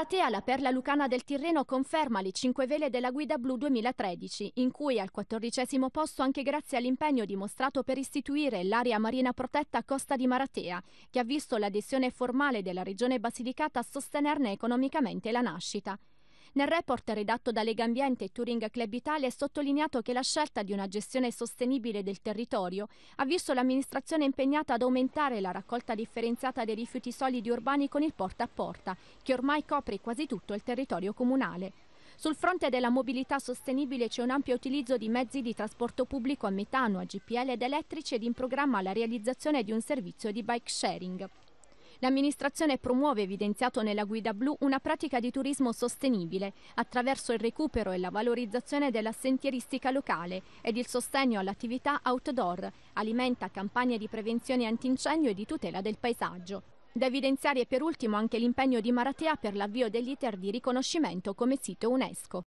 Maratea la perla lucana del Tirreno conferma le cinque vele della Guida Blu 2013, in cui al quattordicesimo posto anche grazie all'impegno dimostrato per istituire l'area marina protetta a Costa di Maratea, che ha visto l'adesione formale della Regione Basilicata a sostenerne economicamente la nascita. Nel report redatto da Lega Ambiente e Touring Club Italia è sottolineato che la scelta di una gestione sostenibile del territorio ha visto l'amministrazione impegnata ad aumentare la raccolta differenziata dei rifiuti solidi urbani con il porta a porta, che ormai copre quasi tutto il territorio comunale. Sul fronte della mobilità sostenibile c'è un ampio utilizzo di mezzi di trasporto pubblico a metano, a GPL ed elettrici ed in programma la realizzazione di un servizio di bike sharing. L'amministrazione promuove, evidenziato nella guida blu, una pratica di turismo sostenibile attraverso il recupero e la valorizzazione della sentieristica locale ed il sostegno all'attività outdoor, alimenta campagne di prevenzione antincendio e di tutela del paesaggio. Da evidenziare per ultimo anche l'impegno di Maratea per l'avvio dell'iter di riconoscimento come sito UNESCO.